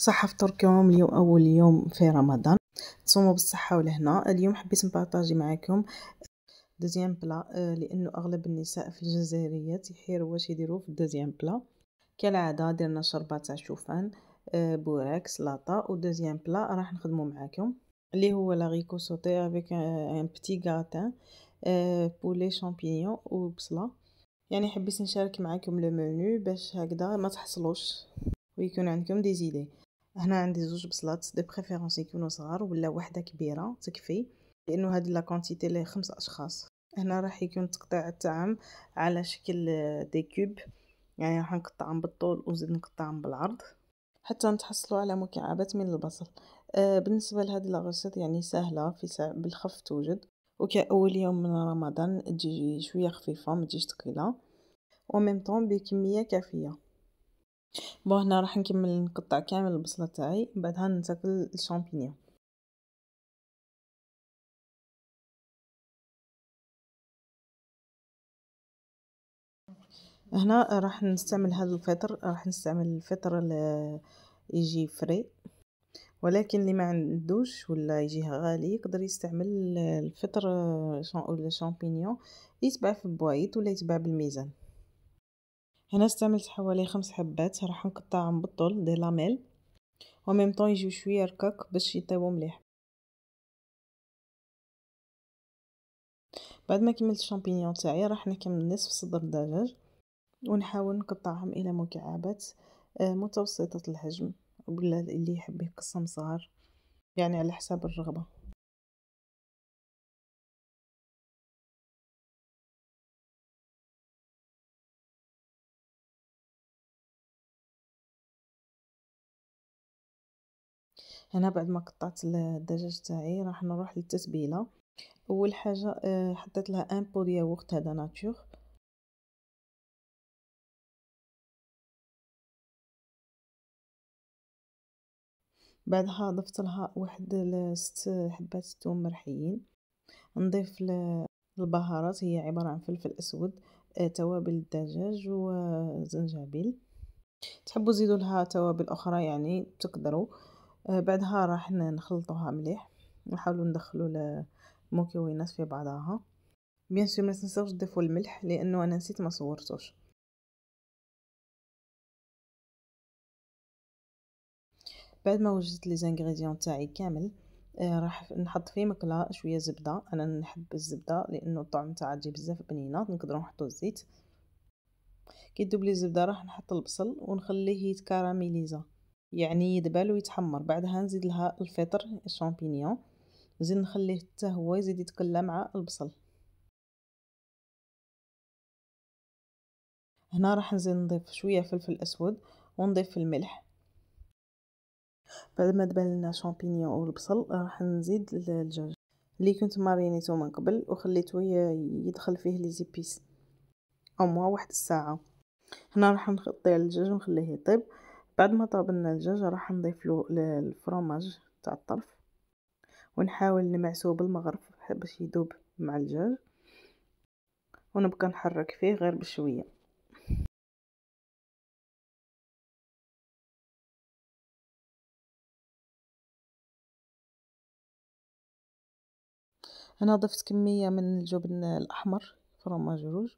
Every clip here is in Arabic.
صحة فطوركم اليوم أول يوم في رمضان تصوموا بالصحة ولهنا اليوم حبيت نبارطاجي معاكم دوزيام بلا آه، لأنه أغلب النساء في الجزائرية يحيروا واش يديروا في الدوزيام بلا كالعادة درنا شربة تاع شوفان آه، بوراك سلاطة ودوزيام بلا راح نخدمو معاكم اللي هو لاغيكو سوتي افيك ان بتي غاتان بولي شامبينيون وبصله يعني حبيت نشارك معكم لو منيو باش هكذا ما تحصلوش ويكون عندكم دي زيدي هنا عندي زوج بصلات دي بريفيرونس يكونوا صغار ولا وحده كبيره تكفي لانه هذه لا كونتيتي ليه خمس اشخاص هنا راح يكون تقطيع الطعام على شكل دي آه، كوب يعني راح نقطعهم بالطول ونزيد نقطعهم بالعرض حتى نتحصلوا على مكعبات من البصل آه بالنسبه لهذه لاغوسيط يعني سهله في سا... بالخف توجد وكاول يوم من رمضان تجي شويه خفيفه ما تجيش ثقيله وميم طون بكميه كافيه بون هنا راح نكمل نقطع كامل البصله تاعي بعدها نزكل الشامبينيون هنا راح نستعمل هذا الفطر راح نستعمل الفطر اللي يجي فري ولكن اللي ما عندوش ولا يجيها غالي يقدر يستعمل الفطر ولا شامبينيون يتباع في البوايط ولا يتباع بالميزان هنا استعملت حوالي خمس حبات راح نقطعهم بالطول دي لاميل وميم طون يجيو شويه ركاك باش يطيبو مليح بعد ما كملت الشامبينيون تاعي راح نكمل نصف صدر دجاج ونحاول نقطعهم الى مكعبات آه، متوسطه الحجم ولا اللي يحب يقسم صغار يعني على حساب الرغبه هنا بعد ما قطعت الدجاج تاعي راح نروح للتتبيله اول حاجه آه، حطيت لها ان بو ياغورت هذا ناتور بعدها ضفت لها واحد ست حبات ثوم مرحيين نضيف البهارات هي عباره عن فلفل اسود آه، توابل الدجاج وزنجبيل آه، تحبوا زيدوا لها توابل اخرى يعني تقدروا آه، بعدها راح نخلطوها مليح نحاولوا ندخلوا المكونات في بعضها بيان سور ما تنساوش تضيفوا الملح لانه انا نسيت ما صورتوش بعد ما وجدت لي زانغريديون تاعي كامل آه راح نحط في مقله شويه زبده انا نحب الزبده لانه الطعم تاعها تجي بزاف بنينه نقدروا نحطوا الزيت كي تدوب لي الزبده راح نحط البصل ونخليه يتكاراميليزا يعني يدبل ويتحمر بعدها نزيد لها الفطر الشامبينيون نزيد نخليه حتى هو يزيد يتقلى مع البصل هنا راح نزيد نضيف شويه فلفل اسود ونضيف الملح بعد ما دبل لنا الشامبينيون والبصل راح نزيد الدجاج اللي كنت مارينيتو من قبل وخليته يدخل فيه لي زيبيس او واحد الساعه هنا راح نغطي على الدجاج ونخليه يطيب بعد ما طاب لنا الدجاج راح نضيف له الفرماج تاع الطرف ونحاول نمعسو بالمغرف باش يذوب مع الدجاج ونبقى نحرك فيه غير بشويه انا ضفت كميه من الجبن الاحمر فرماج روج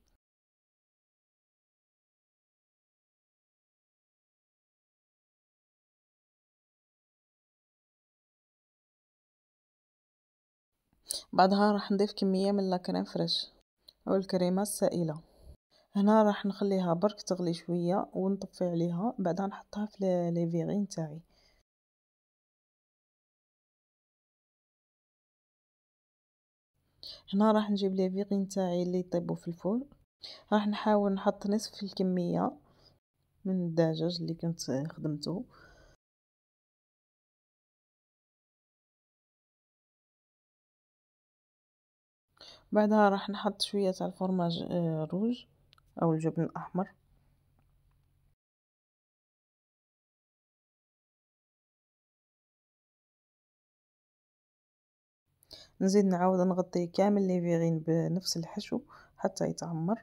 بعدها راح نضيف كمية من لاكريم فريش أو الكريمة السائلة هنا راح نخليها برك تغلي شوية ونطفي عليها بعدها نحطها في لي فيغين تاعي هنا راح نجيب لي فيغين تاعي اللي يطيبوا في الفول راح نحاول نحط نصف الكمية من الدجاج اللي كنت خدمته بعدها راح نحط شوية تاع الفرماج آه، روج او الجبن الاحمر نزيد نعاود نغطي كامل لي فيغين بنفس الحشو حتى يتعمر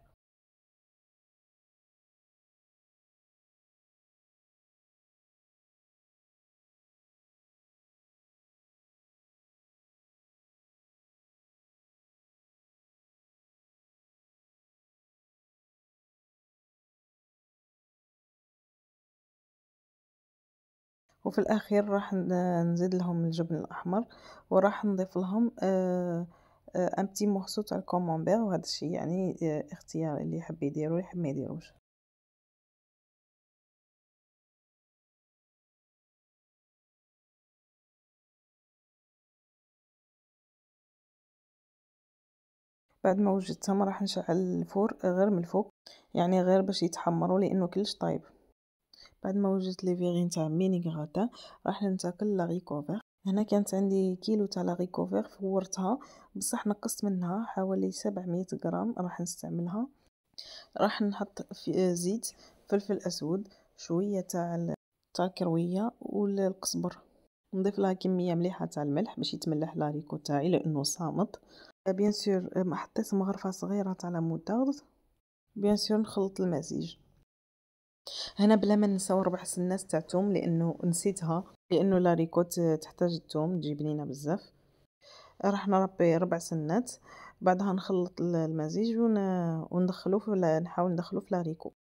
وفي الاخير راح نزيد لهم الجبن الاحمر وراح نضيف لهم ان بتي مورسو تاع الكومونبير وهذا الشيء يعني آه، اختياري اللي يحب يديرو يحب ما يديروش بعد ما وجدتهم راح نشعل الفور غير من الفوق يعني غير باش يتحمروا لانه كلش طايب بعد ما وجدت لي فيغين تاع ميني غراتان راح ننتقل لاغيكوفير هنا كانت عندي كيلو تاع لاغيكوفير فورتها بصح نقصت منها حوالي 700 غرام راح نستعملها راح نحط في زيت فلفل اسود شويه تاع تاع الكرويه والقزبر نضيف لها كميه مليحه تاع الملح باش يتملح لاريكو تاعي لانه صامط بيان سور حطيت مغرفه صغيره تاع لا بيان سور نخلط المزيج هنا بلا ما نساو ربع الناس تاع توم لانه نسيتها لانه لا ريكوت تحتاج التوم تجي بنينه بزاف راح نربي ربع سنات بعدها نخلط المزيج وندخلو في نحاول ندخلو في لاريكو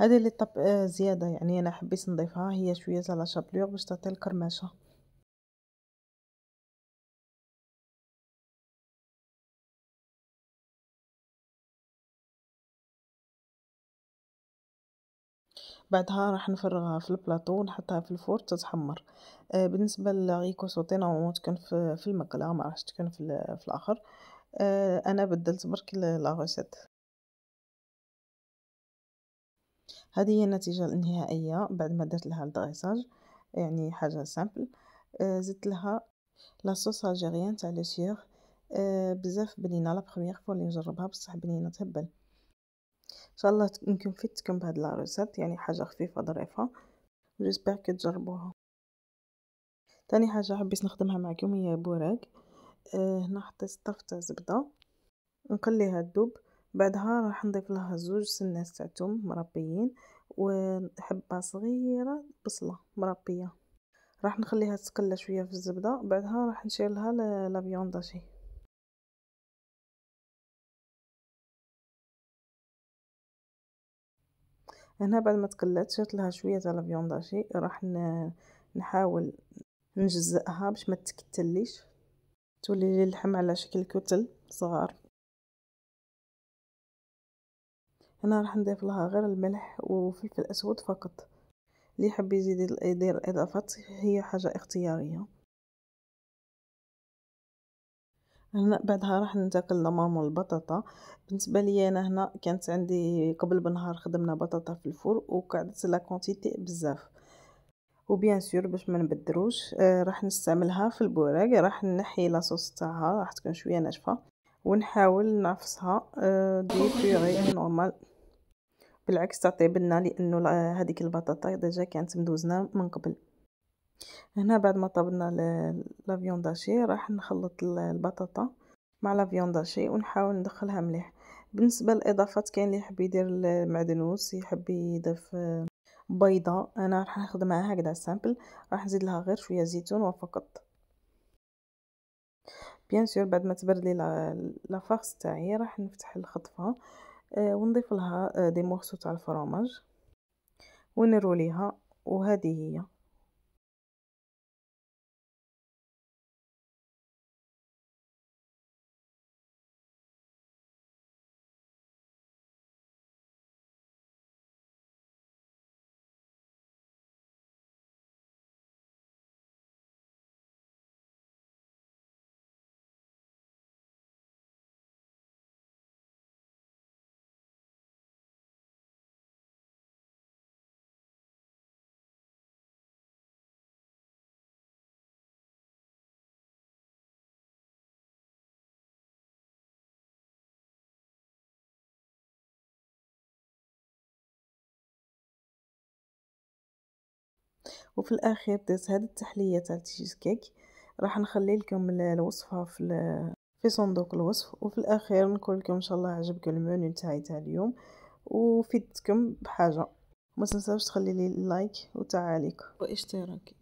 هذا اللي طب آه، زيادة يعني أنا حبيت نضيفها هي شوية تاع لا باش تعطي الكرماشه بعدها راح نفرغها في البلاطو ونحطها في الفرن تتحمر آه بالنسبه لغيكو سوتي نورمالمون تكون في, في المقله ما راحش تكون في, في الاخر آه انا بدلت برك لا هذه هي النتيجة النهائية بعد ما درت لها الدغيساج يعني حاجة سامبل آه، زدت لها لاصوص الجيريان تاع لو سيغ آه، بزاف بنينة لا بروميير فوا لي نجربها بصح بنينة تهبل ان شاء الله نكون فدتكم بهاد لا ريسيت يعني حاجة خفيفة ظريفة جيسبر كي تجربوها تاني حاجة حبيت نخدمها معكم هي بوراك آه، هنا حطيت طرف تاع زبدة نخليها تذوب بعدها راح نضيف لها زوج سنات تاع ثوم مربيين وحبه صغيره بصله مربيه راح نخليها تقلى شويه في الزبده بعدها راح نشير لها لا فيونداشي هنا بعد ما تقلات شرت لها شويه تاع لا فيونداشي راح نحاول نجزئها باش ما تكتليش تولي اللحم على شكل كتل صغار هنا راح نضيف لها غير الملح وفلفل اسود فقط اللي يحب يزيد يدير اضافات هي حاجه اختياريه هنا بعدها راح ننتقل لمامو البطاطا بالنسبه لي انا هنا كانت عندي قبل بنهار خدمنا بطاطا في الفرن وقعدت لا كونتيتي بزاف وبيان سور باش ما نبدروش آه راح نستعملها في البوراق راح نحي لاصوص تاعها راح تكون شويه ناشفه ونحاول نعفسها آه دي بيغي نورمال بالعكس تعطي بالنا لانه هذيك البطاطا ديجا كانت مدوزنا من قبل هنا بعد ما طابنا لا داشي راح نخلط البطاطا مع لا داشي ونحاول ندخلها مليح بالنسبه للاضافات كاين اللي يحب يدير المعدنوس يحب يضيف آه، بيضه انا راح نخدمها هكذا سامبل راح نزيد لها غير شويه زيتون وفقط بيان سور بعد ما تبرد لي لا فارس تاعي راح نفتح الخطفه آه، ونضيف لها آه، دي مورسو تاع الفرomage ونروليها وهذه هي وفي الاخير درت هذه التحليه تاع التشيز كيك راح نخلي لكم الوصفه في في صندوق الوصف وفي الاخير نقول لكم ان شاء الله عجبكم المنيو تاعي تاع اليوم وفدتكم بحاجه ما تنساوش تخلي لي لايك وتعاليق واشتراك